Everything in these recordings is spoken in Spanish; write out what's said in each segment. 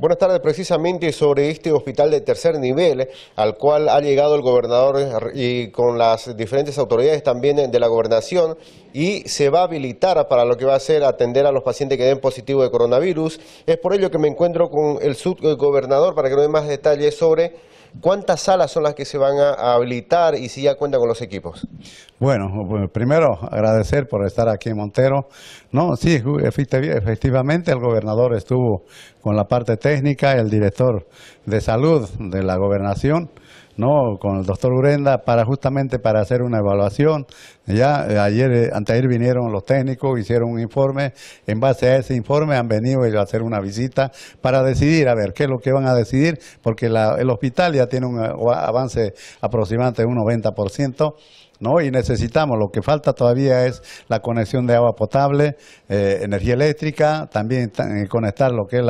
Buenas tardes, precisamente sobre este hospital de tercer nivel al cual ha llegado el gobernador y con las diferentes autoridades también de la gobernación y se va a habilitar para lo que va a ser atender a los pacientes que den positivo de coronavirus. Es por ello que me encuentro con el subgobernador para que nos dé más detalles sobre ¿Cuántas salas son las que se van a habilitar y si ya cuentan con los equipos? Bueno, pues, primero agradecer por estar aquí en Montero. No, sí, efectivamente el gobernador estuvo con la parte técnica, el director de salud de la gobernación ¿no? con el doctor Urenda para justamente para hacer una evaluación. Ya eh, ayer, eh, anteayer vinieron los técnicos, hicieron un informe. En base a ese informe han venido ellos a hacer una visita para decidir, a ver, qué es lo que van a decidir, porque el hospital ya tiene un eh, avance aproximadamente de un 90%. ¿no? Y necesitamos, lo que falta todavía es la conexión de agua potable, eh, energía eléctrica, también eh, conectar lo que es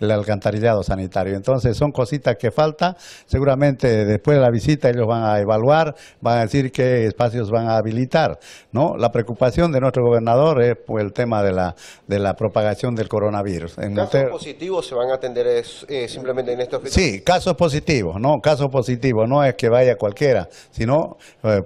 el alcantarillado sanitario. Entonces son cositas que falta, seguramente después de la visita ellos van a evaluar, van a decir qué espacios van a habilitar, ¿no? La preocupación de nuestro gobernador es el tema de la, de la propagación del coronavirus. En ¿Casos positivos se van a atender eh, simplemente en este Sí, casos positivos, ¿no? Casos positivos, no es que vaya cualquiera, sino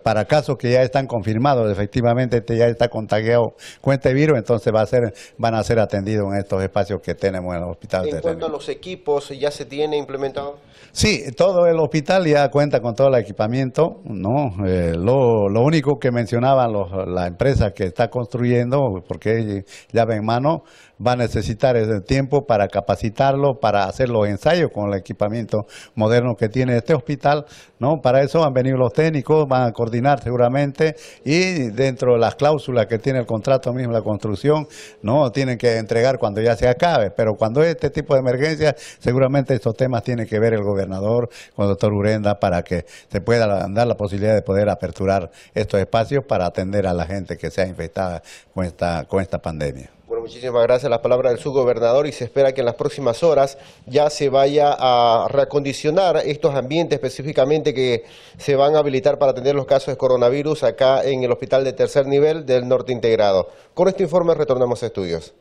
para casos que ya están confirmados, efectivamente este ya está contagiado con este virus, entonces va a ser, van a ser atendidos en estos espacios que tenemos en el hospital. ¿En cuanto a los equipos, ya se tiene implementado? Sí, todo el hospital ya cuenta con todo el equipamiento, ¿no? Eh, lo, único que mencionaban los, la empresa que está construyendo, porque llave en mano, va a necesitar ese tiempo para capacitarlo, para hacer los ensayos con el equipamiento moderno que tiene este hospital, ¿no? Para eso han venido los técnicos, van a coordinarse seguramente y dentro de las cláusulas que tiene el contrato mismo la construcción, no tienen que entregar cuando ya se acabe, pero cuando es este tipo de emergencia, seguramente estos temas tienen que ver el gobernador con el doctor Urenda para que se pueda dar la posibilidad de poder aperturar estos espacios para atender a la gente que se ha infectada con esta, con esta pandemia muchísimas gracias. La palabra del subgobernador y se espera que en las próximas horas ya se vaya a reacondicionar estos ambientes específicamente que se van a habilitar para atender los casos de coronavirus acá en el hospital de tercer nivel del norte integrado. Con este informe retornamos a estudios.